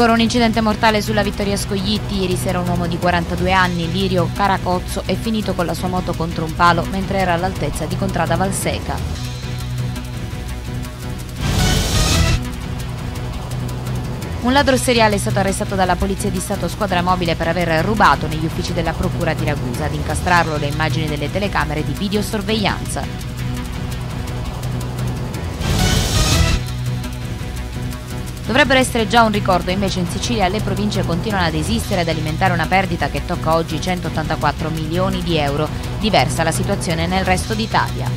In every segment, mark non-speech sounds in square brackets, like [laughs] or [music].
Ancora un incidente mortale sulla Vittoria Scoglitti. Ieri sera un uomo di 42 anni, Lirio Caracozzo, è finito con la sua moto contro un palo mentre era all'altezza di Contrada Valseca. Un ladro seriale è stato arrestato dalla Polizia di Stato Squadra Mobile per aver rubato negli uffici della Procura di Ragusa ad incastrarlo le immagini delle telecamere di videosorveglianza. Dovrebbero essere già un ricordo, invece in Sicilia le province continuano ad esistere ed alimentare una perdita che tocca oggi 184 milioni di euro, diversa la situazione nel resto d'Italia.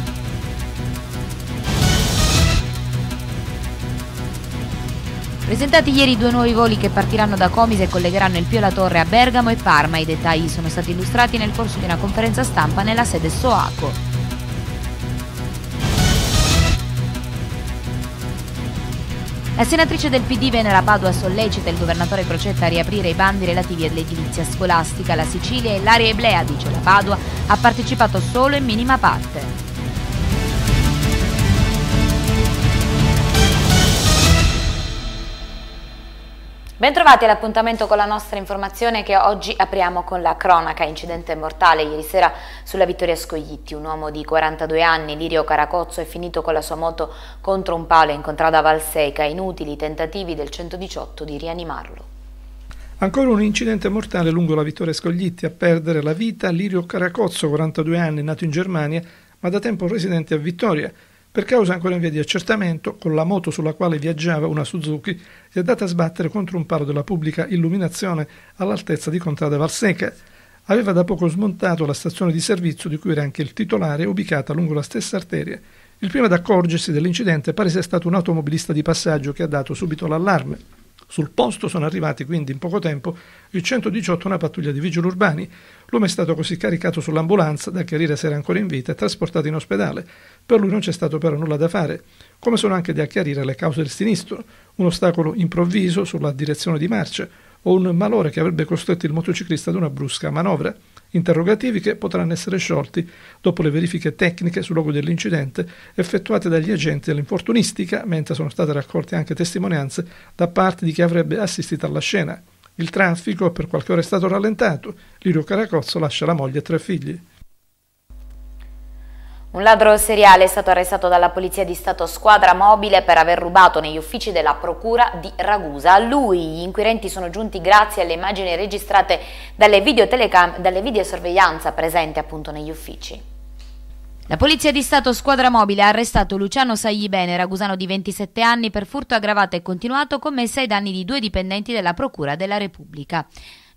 Presentati ieri due nuovi voli che partiranno da Comise e collegheranno il Pio La Torre a Bergamo e Parma. I dettagli sono stati illustrati nel corso di una conferenza stampa nella sede SOACO. La senatrice del PD Venera Padua sollecita il governatore Crocetta a riaprire i bandi relativi all'edilizia scolastica. La Sicilia e l'area Eblea, dice la Padua, ha partecipato solo in minima parte. Bentrovati all'appuntamento con la nostra informazione che oggi apriamo con la cronaca incidente mortale ieri sera sulla Vittoria Scoglitti. Un uomo di 42 anni, Lirio Caracozzo, è finito con la sua moto contro un palo incontrato a Valseca. Inutili tentativi del 118 di rianimarlo. Ancora un incidente mortale lungo la Vittoria Scoglitti a perdere la vita Lirio Caracozzo, 42 anni, nato in Germania, ma da tempo residente a Vittoria. Per causa ancora in via di accertamento, con la moto sulla quale viaggiava una Suzuki, si è data a sbattere contro un palo della pubblica illuminazione all'altezza di Contrada Valseca. Aveva da poco smontato la stazione di servizio di cui era anche il titolare, ubicata lungo la stessa arteria. Il primo ad accorgersi dell'incidente pare sia stato un automobilista di passaggio che ha dato subito l'allarme. Sul posto sono arrivati quindi in poco tempo il 118 e una pattuglia di vigili urbani. L'uomo è stato così caricato sull'ambulanza da chiarire se era ancora in vita e trasportato in ospedale. Per lui non c'è stato però nulla da fare, come sono anche da chiarire le cause del sinistro, un ostacolo improvviso sulla direzione di marcia o un malore che avrebbe costretto il motociclista ad una brusca manovra interrogativi che potranno essere sciolti dopo le verifiche tecniche sul luogo dell'incidente effettuate dagli agenti dell'infortunistica, mentre sono state raccolte anche testimonianze da parte di chi avrebbe assistito alla scena. Il traffico per qualche ora è stato rallentato. Lirio Caracozzo lascia la moglie e tre figli. Un ladro seriale è stato arrestato dalla Polizia di Stato Squadra Mobile per aver rubato negli uffici della Procura di Ragusa. A lui gli inquirenti sono giunti grazie alle immagini registrate dalle, dalle videosorveglianza presenti appunto negli uffici. La Polizia di Stato Squadra Mobile ha arrestato Luciano Saglibene, ragusano di 27 anni, per furto aggravato e continuato commesso ai danni di due dipendenti della Procura della Repubblica.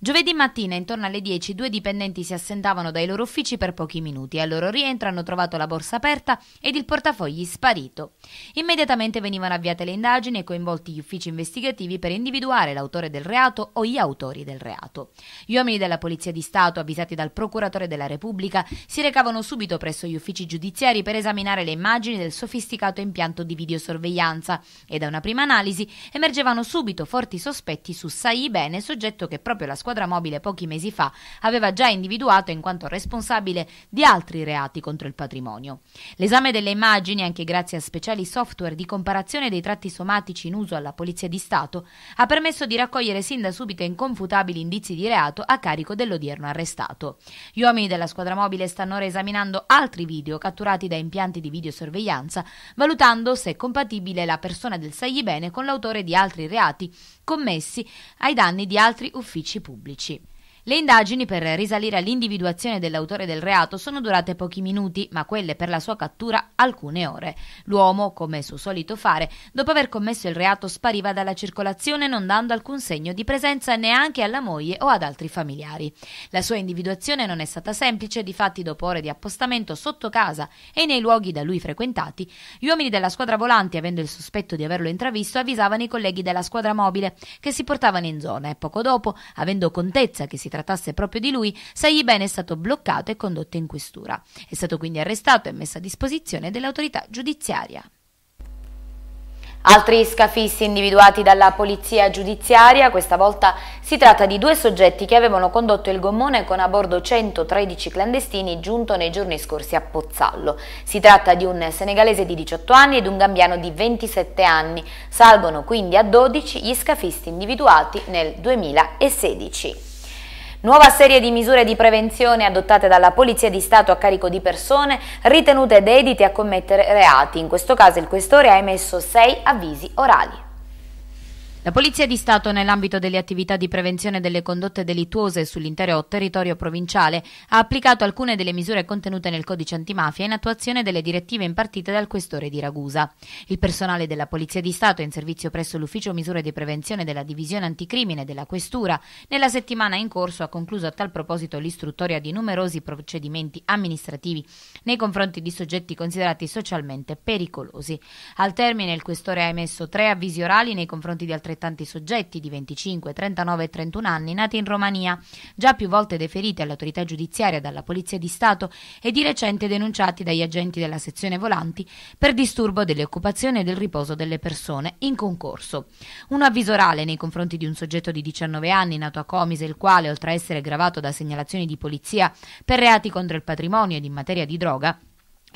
Giovedì mattina, intorno alle 10, due dipendenti si assentavano dai loro uffici per pochi minuti. Al loro rientro hanno trovato la borsa aperta ed il portafogli sparito. Immediatamente venivano avviate le indagini e coinvolti gli uffici investigativi per individuare l'autore del reato o gli autori del reato. Gli uomini della Polizia di Stato, avvisati dal procuratore della Repubblica, si recavano subito presso gli uffici giudiziari per esaminare le immagini del sofisticato impianto di videosorveglianza e da una prima analisi emergevano subito forti sospetti su Sai Bene, soggetto che proprio la squadra Mobile pochi mesi fa aveva già individuato in quanto responsabile di altri reati contro il patrimonio. L'esame delle immagini, anche grazie a speciali software di comparazione dei tratti somatici in uso alla Polizia di Stato, ha permesso di raccogliere sin da subito inconfutabili indizi di reato a carico dell'odierno arrestato. Gli uomini della squadra mobile stanno ora esaminando altri video catturati da impianti di videosorveglianza, valutando se è compatibile la persona del Saglibene con l'autore di altri reati commessi ai danni di altri uffici pubblici. Le indagini per risalire all'individuazione dell'autore del reato sono durate pochi minuti, ma quelle per la sua cattura alcune ore. L'uomo, come suo solito fare, dopo aver commesso il reato spariva dalla circolazione non dando alcun segno di presenza neanche alla moglie o ad altri familiari. La sua individuazione non è stata semplice, difatti dopo ore di appostamento sotto casa e nei luoghi da lui frequentati, gli uomini della squadra volanti, avendo il sospetto di averlo intravisto, avvisavano i colleghi della squadra mobile che si portavano in zona e poco dopo, avendo contezza che si trattava trattasse proprio di lui, Saibene è stato bloccato e condotto in questura. È stato quindi arrestato e messo a disposizione dell'autorità giudiziaria. Altri scafisti individuati dalla polizia giudiziaria, questa volta si tratta di due soggetti che avevano condotto il gommone con a bordo 113 clandestini giunto nei giorni scorsi a Pozzallo. Si tratta di un senegalese di 18 anni ed un gambiano di 27 anni. Salgono quindi a 12 gli scafisti individuati nel 2016. Nuova serie di misure di prevenzione adottate dalla Polizia di Stato a carico di persone ritenute dedite a commettere reati. In questo caso il questore ha emesso sei avvisi orali. La Polizia di Stato, nell'ambito delle attività di prevenzione delle condotte delittuose sull'intero territorio provinciale, ha applicato alcune delle misure contenute nel codice antimafia in attuazione delle direttive impartite dal questore di Ragusa. Il personale della Polizia di Stato in servizio presso l'Ufficio Misure di Prevenzione della Divisione Anticrimine della Questura, nella settimana in corso ha concluso a tal proposito l'istruttoria di numerosi procedimenti amministrativi nei confronti di soggetti considerati socialmente pericolosi. Al termine il questore ha emesso tre avvisi orali nei confronti di altre altrettanti soggetti di 25, 39 e 31 anni nati in Romania, già più volte deferiti all'autorità giudiziaria dalla Polizia di Stato e di recente denunciati dagli agenti della sezione volanti per disturbo delle occupazioni e del riposo delle persone in concorso. Un avviso orale nei confronti di un soggetto di 19 anni nato a Comise, il quale, oltre a essere gravato da segnalazioni di polizia per reati contro il patrimonio ed in materia di droga,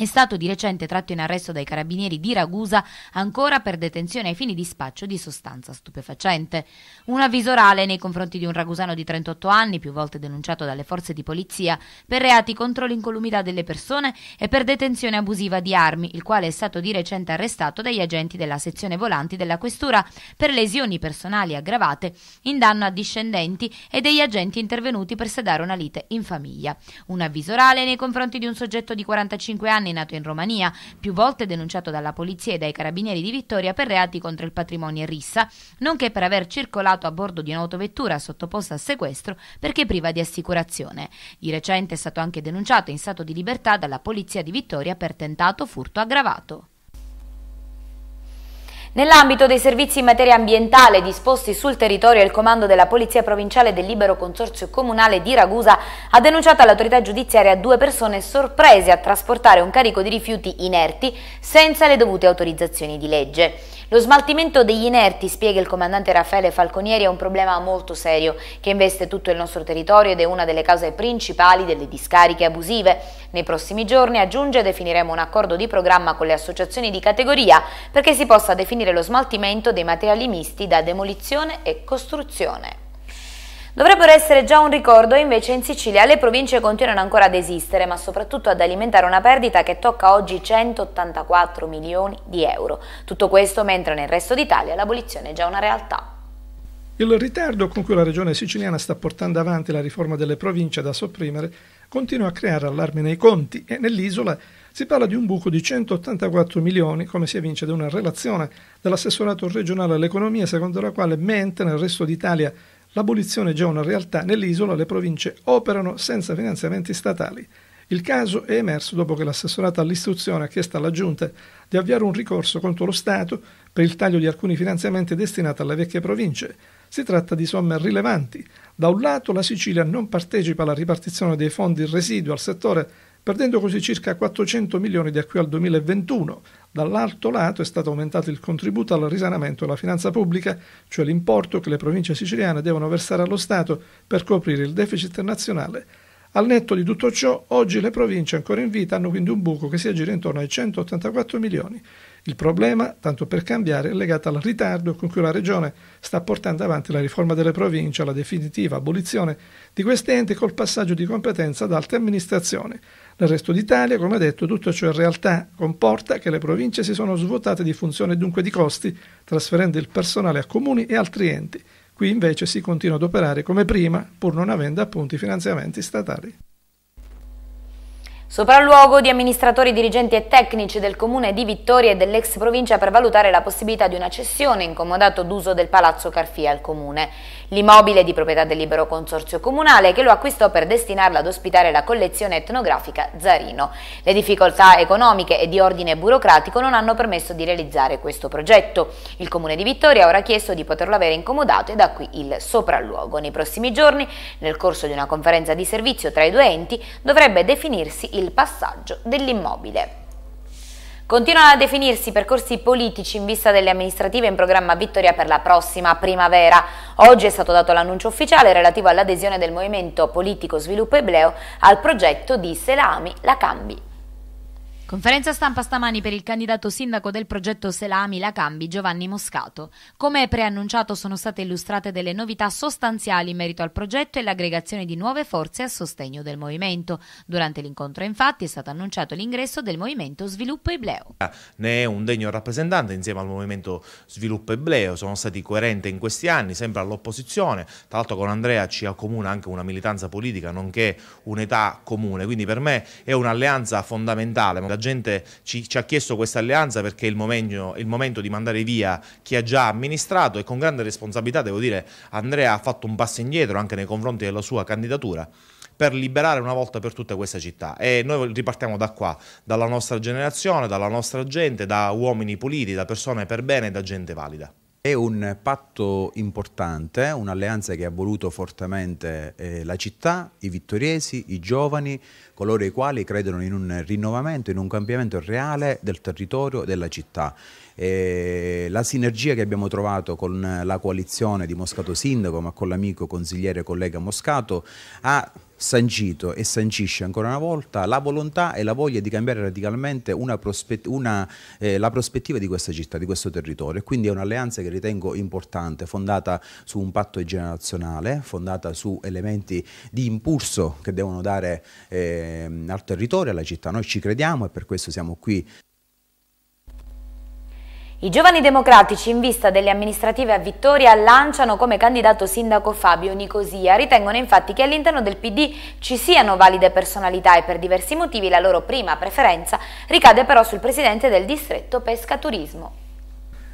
è stato di recente tratto in arresto dai carabinieri di Ragusa ancora per detenzione ai fini di spaccio di sostanza stupefacente. Un avviso orale nei confronti di un ragusano di 38 anni, più volte denunciato dalle forze di polizia per reati contro l'incolumità delle persone e per detenzione abusiva di armi, il quale è stato di recente arrestato dagli agenti della sezione volanti della questura per lesioni personali aggravate in danno a discendenti e degli agenti intervenuti per sedare una lite in famiglia. Un avviso orale nei confronti di un soggetto di 45 anni italiani nato in Romania, più volte denunciato dalla polizia e dai carabinieri di Vittoria per reati contro il patrimonio e rissa, nonché per aver circolato a bordo di un'autovettura sottoposta a sequestro perché priva di assicurazione. Di recente è stato anche denunciato in stato di libertà dalla polizia di Vittoria per tentato furto aggravato. Nell'ambito dei servizi in materia ambientale disposti sul territorio, il comando della Polizia Provinciale del Libero Consorzio Comunale di Ragusa ha denunciato all'autorità giudiziaria due persone sorprese a trasportare un carico di rifiuti inerti senza le dovute autorizzazioni di legge. Lo smaltimento degli inerti, spiega il comandante Raffaele Falconieri, è un problema molto serio che investe tutto il nostro territorio ed è una delle cause principali delle discariche abusive. Nei prossimi giorni, aggiunge, definiremo un accordo di programma con le associazioni di categoria perché si possa definire lo smaltimento dei materiali misti da demolizione e costruzione. Dovrebbero essere già un ricordo, invece in Sicilia le province continuano ancora ad esistere, ma soprattutto ad alimentare una perdita che tocca oggi 184 milioni di euro. Tutto questo mentre nel resto d'Italia l'abolizione è già una realtà. Il ritardo con cui la regione siciliana sta portando avanti la riforma delle province da sopprimere continua a creare allarme nei conti e nell'isola si parla di un buco di 184 milioni, come si evince da una relazione dell'assessorato regionale all'economia, secondo la quale mentre nel resto d'Italia L'abolizione è già una realtà, nell'isola le province operano senza finanziamenti statali. Il caso è emerso dopo che l'assessorato all'istruzione ha chiesto alla Giunta di avviare un ricorso contro lo Stato per il taglio di alcuni finanziamenti destinati alle vecchie province. Si tratta di somme rilevanti. Da un lato la Sicilia non partecipa alla ripartizione dei fondi residui al settore perdendo così circa 400 milioni da qui al 2021. Dall'altro lato è stato aumentato il contributo al risanamento della finanza pubblica, cioè l'importo che le province siciliane devono versare allo Stato per coprire il deficit nazionale. Al netto di tutto ciò, oggi le province ancora in vita hanno quindi un buco che si aggira intorno ai 184 milioni. Il problema, tanto per cambiare, è legato al ritardo con cui la Regione sta portando avanti la riforma delle province, alla definitiva abolizione di questi enti col passaggio di competenza ad altre amministrazioni. Nel resto d'Italia, come detto, tutto ciò in realtà comporta che le province si sono svuotate di funzione e dunque di costi, trasferendo il personale a comuni e altri enti. Qui invece si continua ad operare come prima, pur non avendo appunto i finanziamenti statali. Sopralluogo di amministratori, dirigenti e tecnici del comune di Vittoria e dell'ex provincia per valutare la possibilità di una cessione incomodato d'uso del palazzo Carfia al comune. L'immobile di proprietà del libero consorzio comunale che lo acquistò per destinarla ad ospitare la collezione etnografica Zarino. Le difficoltà economiche e di ordine burocratico non hanno permesso di realizzare questo progetto. Il Comune di Vittoria ha ora chiesto di poterlo avere incomodato e da qui il sopralluogo. Nei prossimi giorni, nel corso di una conferenza di servizio tra i due enti, dovrebbe definirsi il passaggio dell'immobile. Continuano a definirsi percorsi politici in vista delle amministrative in programma Vittoria per la prossima primavera. Oggi è stato dato l'annuncio ufficiale relativo all'adesione del Movimento Politico Sviluppo Ebleo al progetto di Selami La Cambi Conferenza stampa stamani per il candidato sindaco del progetto Selami La Cambi, Giovanni Moscato. Come preannunciato sono state illustrate delle novità sostanziali in merito al progetto e l'aggregazione di nuove forze a sostegno del movimento. Durante l'incontro infatti è stato annunciato l'ingresso del Movimento Sviluppo Ibleo. Ne è un degno rappresentante insieme al Movimento Sviluppo Ibleo, sono stati coerenti in questi anni, sempre all'opposizione, tra l'altro con Andrea ci accomuna anche una militanza politica nonché un'età comune, quindi per me è un'alleanza fondamentale gente ci, ci ha chiesto questa alleanza perché è il, momento, è il momento di mandare via chi ha già amministrato e con grande responsabilità, devo dire, Andrea ha fatto un passo indietro anche nei confronti della sua candidatura per liberare una volta per tutte questa città. E noi ripartiamo da qua, dalla nostra generazione, dalla nostra gente, da uomini puliti, da persone per bene e da gente valida. È un patto importante, un'alleanza che ha voluto fortemente eh, la città, i vittoriesi, i giovani, coloro i quali credono in un rinnovamento, in un cambiamento reale del territorio della città. E eh, la sinergia che abbiamo trovato con la coalizione di Moscato Sindaco, ma con l'amico consigliere collega Moscato, ha sancito e sancisce ancora una volta la volontà e la voglia di cambiare radicalmente una prospett una, eh, la prospettiva di questa città, di questo territorio. Quindi è un'alleanza che ritengo importante, fondata su un patto generazionale, fondata su elementi di impulso che devono dare eh, al territorio, alla città. Noi ci crediamo e per questo siamo qui. I giovani democratici in vista delle amministrative a Vittoria lanciano come candidato sindaco Fabio Nicosia. Ritengono infatti che all'interno del PD ci siano valide personalità e per diversi motivi la loro prima preferenza ricade però sul presidente del distretto Pescaturismo.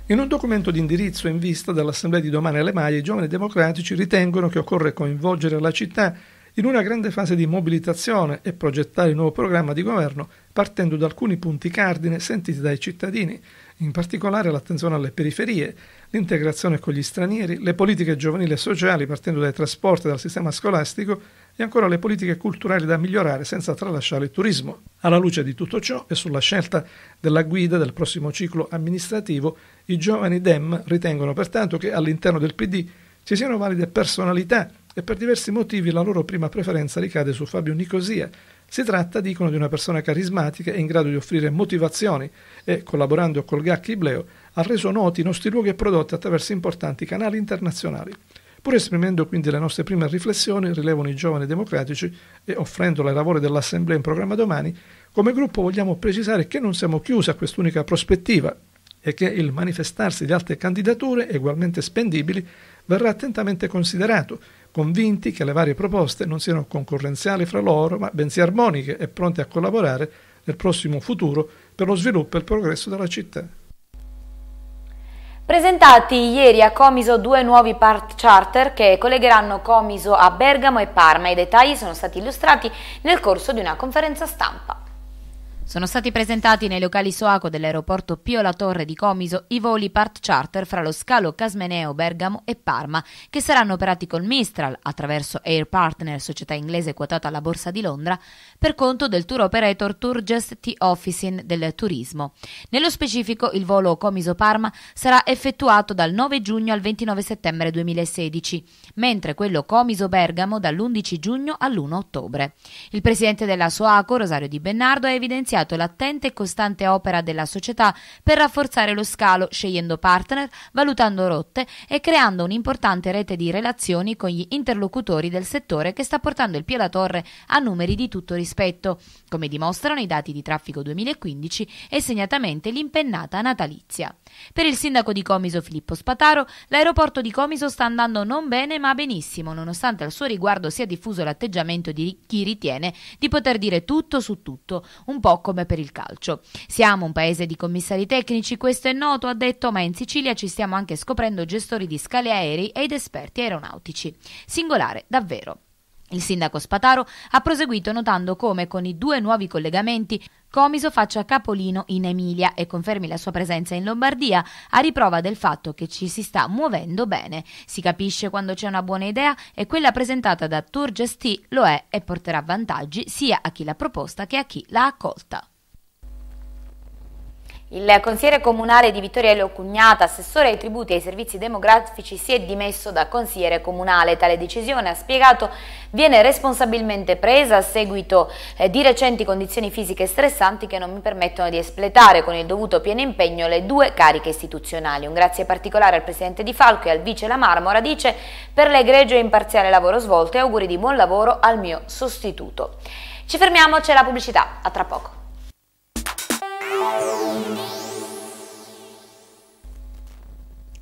In un documento di indirizzo in vista dell'Assemblea di domani alle Maie, i giovani democratici ritengono che occorre coinvolgere la città in una grande fase di mobilitazione e progettare il nuovo programma di governo partendo da alcuni punti cardine sentiti dai cittadini in particolare l'attenzione alle periferie, l'integrazione con gli stranieri, le politiche giovanili e sociali partendo dai trasporti e dal sistema scolastico e ancora le politiche culturali da migliorare senza tralasciare il turismo. Alla luce di tutto ciò e sulla scelta della guida del prossimo ciclo amministrativo, i giovani DEM ritengono pertanto che all'interno del PD ci siano valide personalità e per diversi motivi la loro prima preferenza ricade su Fabio Nicosia, si tratta, dicono, di una persona carismatica e in grado di offrire motivazioni e, collaborando col Gacchi Ibleo, ha reso noti i nostri luoghi e prodotti attraverso importanti canali internazionali. Pur esprimendo quindi le nostre prime riflessioni, rilevano i giovani democratici e offrendole ai lavori dell'Assemblea in programma domani, come gruppo vogliamo precisare che non siamo chiusi a quest'unica prospettiva e che il manifestarsi di altre candidature, ugualmente spendibili, verrà attentamente considerato, convinti che le varie proposte non siano concorrenziali fra loro, ma bensì armoniche e pronte a collaborare nel prossimo futuro per lo sviluppo e il progresso della città. Presentati ieri a Comiso due nuovi part charter che collegheranno Comiso a Bergamo e Parma. I dettagli sono stati illustrati nel corso di una conferenza stampa. Sono stati presentati nei locali Soaco dell'aeroporto Pio La Torre di Comiso i voli part charter fra lo scalo Casmeneo, Bergamo e Parma, che saranno operati col Mistral attraverso Air Partner, società inglese quotata alla Borsa di Londra, per conto del tour operator Turgest T Officing del Turismo. Nello specifico, il volo Comiso-Parma sarà effettuato dal 9 giugno al 29 settembre 2016, mentre quello Comiso-Bergamo dall'11 giugno all'1 ottobre. Il presidente della Soaco, Rosario Di Bennardo, ha evidenziato ringraziato l'attenta e costante opera della società per rafforzare lo scalo scegliendo partner, valutando rotte e creando un'importante rete di relazioni con gli interlocutori del settore che sta portando il Pia Torre a numeri di tutto rispetto, come dimostrano i dati di traffico 2015 e segnatamente l'impennata natalizia. Per il sindaco di Comiso Filippo Spataro, l'aeroporto di Comiso sta andando non bene ma benissimo, nonostante al suo riguardo sia diffuso l'atteggiamento di chi ritiene di poter dire tutto su tutto, un po' come per il calcio. Siamo un paese di commissari tecnici, questo è noto, ha detto, ma in Sicilia ci stiamo anche scoprendo gestori di scale aerei ed esperti aeronautici. Singolare, davvero. Il sindaco Spataro ha proseguito notando come con i due nuovi collegamenti Comiso faccia capolino in Emilia e confermi la sua presenza in Lombardia a riprova del fatto che ci si sta muovendo bene. Si capisce quando c'è una buona idea e quella presentata da Tour Gesti lo è e porterà vantaggi sia a chi l'ha proposta che a chi l'ha accolta. Il consigliere comunale di Elio Cugnata, assessore ai tributi e ai servizi demografici, si è dimesso da consigliere comunale. Tale decisione, ha spiegato, viene responsabilmente presa a seguito eh, di recenti condizioni fisiche stressanti che non mi permettono di espletare con il dovuto pieno impegno le due cariche istituzionali. Un grazie particolare al presidente Di Falco e al vice La Marmora, dice, per l'egregio e imparziale lavoro svolto e auguri di buon lavoro al mio sostituto. Ci fermiamo, c'è la pubblicità, a tra poco.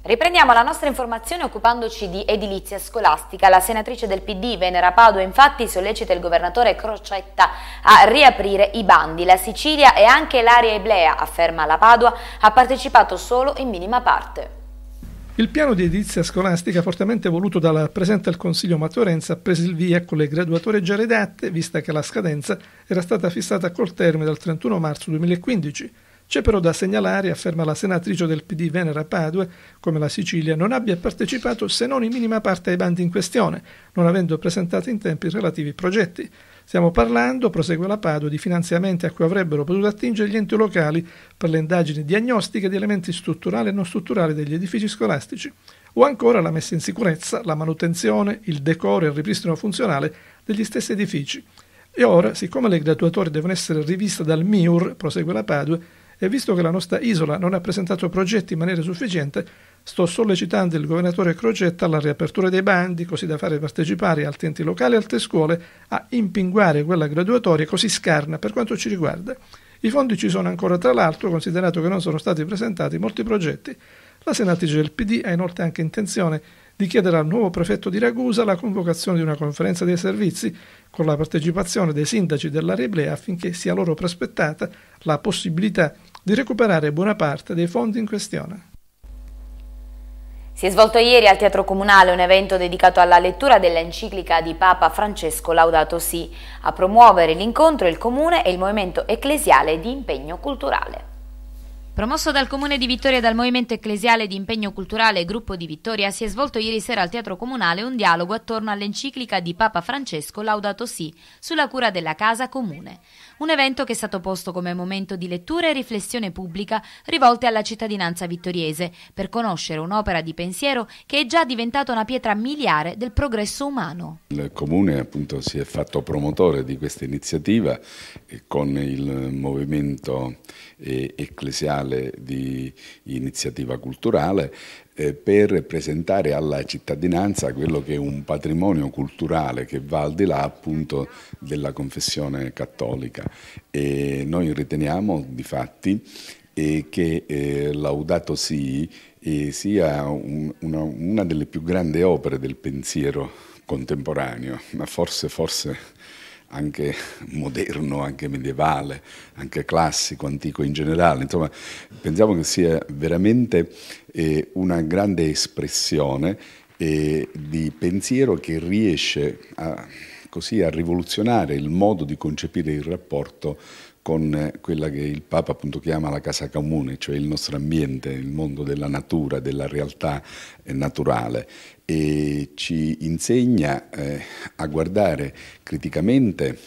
Riprendiamo la nostra informazione occupandoci di edilizia scolastica. La senatrice del PD Venera Padua infatti sollecita il governatore Crocetta a riaprire i bandi. La Sicilia e anche l'area Eblea, afferma la Padua, ha partecipato solo in minima parte. Il piano di edilizia scolastica fortemente voluto dalla Presidente del Consiglio Maturenza ha preso il via con ecco, le graduatorie già redatte, vista che la scadenza era stata fissata col termine del 31 marzo 2015. C'è però da segnalare, afferma la senatrice del PD Venera Padue, come la Sicilia non abbia partecipato se non in minima parte ai bandi in questione, non avendo presentato in tempi relativi progetti. Stiamo parlando, prosegue la Pado, di finanziamenti a cui avrebbero potuto attingere gli enti locali per le indagini diagnostiche di elementi strutturali e non strutturali degli edifici scolastici o ancora la messa in sicurezza, la manutenzione, il decoro e il ripristino funzionale degli stessi edifici. E ora, siccome le graduatorie devono essere riviste dal MIUR, prosegue la Padua, e visto che la nostra isola non ha presentato progetti in maniera sufficiente, Sto sollecitando il governatore Crogetta alla riapertura dei bandi, così da fare partecipare altri enti locali e altre scuole a impinguare quella graduatoria così scarna per quanto ci riguarda. I fondi ci sono ancora, tra l'altro, considerato che non sono stati presentati molti progetti. La senatrice del PD ha inoltre anche intenzione di chiedere al nuovo prefetto di Ragusa la convocazione di una conferenza dei servizi con la partecipazione dei sindaci dell'area Iblea affinché sia loro prospettata la possibilità di recuperare buona parte dei fondi in questione. Si è svolto ieri al Teatro Comunale un evento dedicato alla lettura dell'enciclica di Papa Francesco Laudato Si. A promuovere l'incontro il Comune e il Movimento Ecclesiale di Impegno Culturale. Promosso dal Comune di Vittoria e dal Movimento Ecclesiale di Impegno Culturale Gruppo di Vittoria, si è svolto ieri sera al Teatro Comunale un dialogo attorno all'enciclica di Papa Francesco Laudato Si sulla cura della casa comune. Un evento che è stato posto come momento di lettura e riflessione pubblica rivolte alla cittadinanza vittoriese per conoscere un'opera di pensiero che è già diventata una pietra miliare del progresso umano. Il Comune appunto si è fatto promotore di questa iniziativa eh, con il Movimento ecclesiale di iniziativa culturale eh, per presentare alla cittadinanza quello che è un patrimonio culturale che va al di là appunto della confessione cattolica e noi riteniamo di fatti eh, che eh, Laudato Si sia una delle più grandi opere del pensiero contemporaneo, ma forse, forse anche [laughs] moderno, anche medievale, anche classico, antico in generale. Insomma, pensiamo che sia veramente eh, una grande espressione eh, di pensiero che riesce a, così, a rivoluzionare il modo di concepire il rapporto con eh, quella che il Papa appunto chiama la casa comune, cioè il nostro ambiente, il mondo della natura, della realtà eh, naturale e ci insegna eh, a guardare criticamente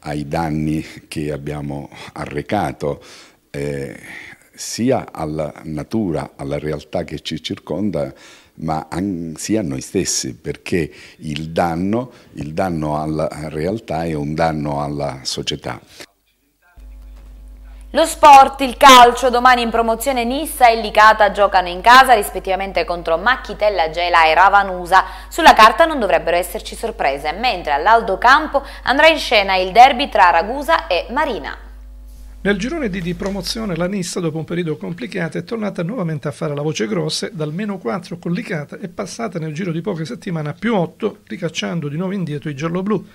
ai danni che abbiamo arrecato eh, sia alla natura, alla realtà che ci circonda, ma sia a noi stessi, perché il danno, il danno alla realtà è un danno alla società. Lo sport, il calcio, domani in promozione Nissa e Licata giocano in casa rispettivamente contro Macchitella Gela e Ravanusa. Sulla carta non dovrebbero esserci sorprese, mentre all'Aldo Campo andrà in scena il derby tra Ragusa e Marina. Nel girone di, di promozione la Nissa, dopo un periodo complicato, è tornata nuovamente a fare la voce grossa, dal meno 4 con Licata è passata nel giro di poche settimane a più 8, ricacciando di nuovo indietro i gialloblu.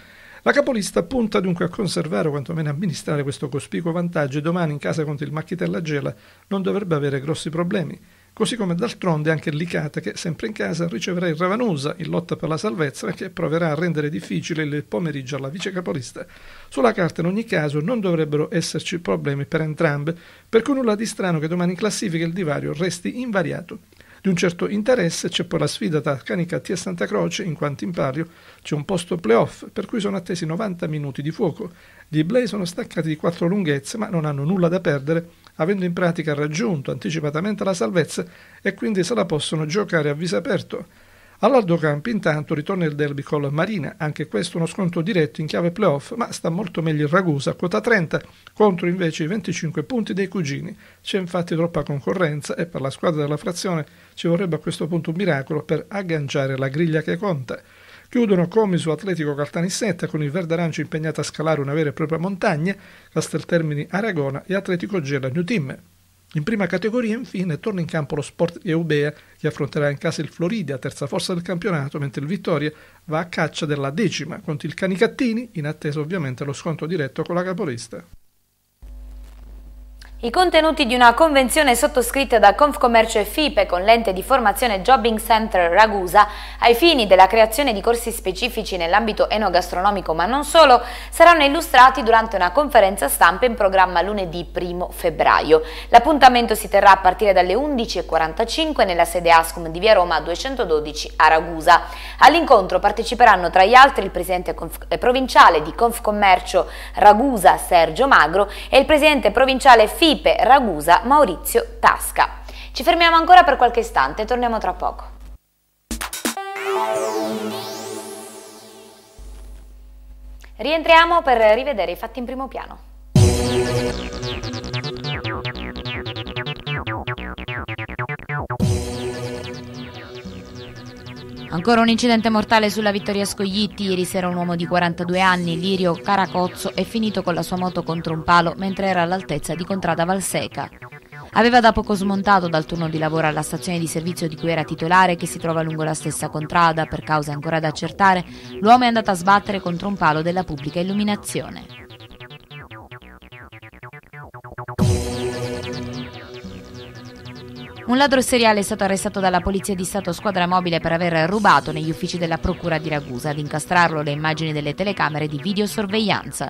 La capolista punta dunque a conservare o quantomeno amministrare questo cospicuo vantaggio e domani in casa contro il Macchitella Gela non dovrebbe avere grossi problemi, così come d'altronde anche Licata che sempre in casa riceverà il Ravanusa in lotta per la salvezza che proverà a rendere difficile il pomeriggio alla vice capolista. Sulla carta in ogni caso non dovrebbero esserci problemi per entrambe, per cui nulla di strano che domani in classifica il divario resti invariato. Di un certo interesse c'è poi la sfida tra Canicattì e Santa Croce, in quanto in palio c'è un posto playoff, per cui sono attesi 90 minuti di fuoco. Gli Iblei sono staccati di quattro lunghezze, ma non hanno nulla da perdere, avendo in pratica raggiunto anticipatamente la salvezza e quindi se la possono giocare a viso aperto. All'Aldocamp intanto ritorna il derby con la Marina, anche questo uno sconto diretto in chiave playoff, ma sta molto meglio il Ragusa, quota 30, contro invece i 25 punti dei cugini. C'è infatti troppa concorrenza e per la squadra della frazione ci vorrebbe a questo punto un miracolo per agganciare la griglia che conta. Chiudono come su Atletico Caltanissetta con il Verde Arancio impegnato a scalare una vera e propria montagna, Casteltermini Aragona e Atletico Gela New Team. In prima categoria, infine, torna in campo lo Sport Eubea che affronterà in casa il Florida, terza forza del campionato, mentre il Vittoria va a caccia della decima contro il Canicattini, in attesa ovviamente lo sconto diretto con la capolista. I contenuti di una convenzione sottoscritta da Confcommercio e FIPE con l'ente di formazione Jobbing Center Ragusa ai fini della creazione di corsi specifici nell'ambito enogastronomico ma non solo saranno illustrati durante una conferenza stampa in programma lunedì 1 febbraio. L'appuntamento si terrà a partire dalle 11.45 nella sede ASCUM di Via Roma 212 a Ragusa. All'incontro parteciperanno tra gli altri il presidente eh, provinciale di Confcommercio Ragusa Sergio Magro e il presidente provinciale FIPE Felipe Ragusa Maurizio Tasca. Ci fermiamo ancora per qualche istante, torniamo tra poco. Rientriamo per rivedere i fatti in primo piano. Ancora un incidente mortale sulla Vittoria Scoglitti. Ieri sera un uomo di 42 anni, Lirio Caracozzo, è finito con la sua moto contro un palo mentre era all'altezza di Contrada Valseca. Aveva da poco smontato dal turno di lavoro alla stazione di servizio di cui era titolare, che si trova lungo la stessa contrada, per cause ancora da accertare, l'uomo è andato a sbattere contro un palo della pubblica illuminazione. Un ladro seriale è stato arrestato dalla Polizia di Stato squadra mobile per aver rubato negli uffici della Procura di Ragusa ad incastrarlo le immagini delle telecamere di videosorveglianza.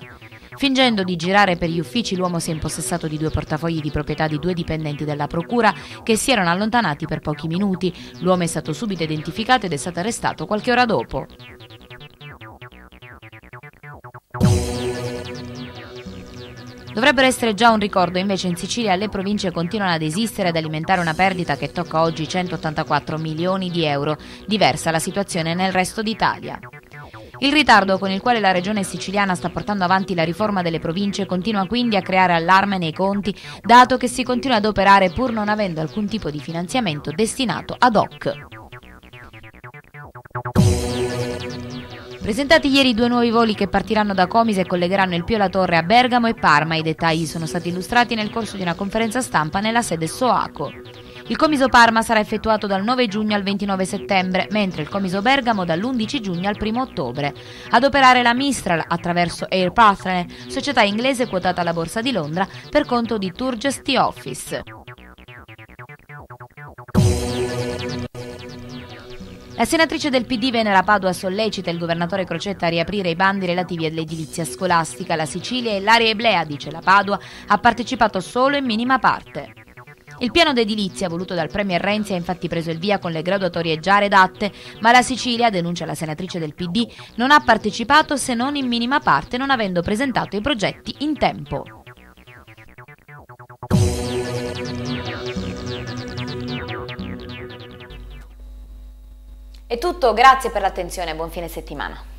Fingendo di girare per gli uffici, l'uomo si è impossessato di due portafogli di proprietà di due dipendenti della Procura che si erano allontanati per pochi minuti. L'uomo è stato subito identificato ed è stato arrestato qualche ora dopo. Dovrebbero essere già un ricordo, invece in Sicilia le province continuano ad esistere ed alimentare una perdita che tocca oggi 184 milioni di euro, diversa la situazione nel resto d'Italia. Il ritardo con il quale la regione siciliana sta portando avanti la riforma delle province continua quindi a creare allarme nei conti, dato che si continua ad operare pur non avendo alcun tipo di finanziamento destinato ad hoc. Presentati ieri due nuovi voli che partiranno da Comise e collegheranno il Pio La Torre a Bergamo e Parma. I dettagli sono stati illustrati nel corso di una conferenza stampa nella sede Soaco. Il Comiso Parma sarà effettuato dal 9 giugno al 29 settembre, mentre il Comiso Bergamo dall'11 giugno al 1 ottobre. Ad operare la Mistral attraverso Air Partner, società inglese quotata alla Borsa di Londra per conto di Turgesti Office. La senatrice del PD Venera Padua sollecita il governatore Crocetta a riaprire i bandi relativi all'edilizia scolastica. La Sicilia e l'area Eblea, dice la Padua, ha partecipato solo in minima parte. Il piano d'edilizia voluto dal Premier Renzi ha infatti preso il via con le graduatorie già redatte, ma la Sicilia, denuncia la senatrice del PD, non ha partecipato se non in minima parte non avendo presentato i progetti in tempo. È tutto, grazie per l'attenzione e buon fine settimana.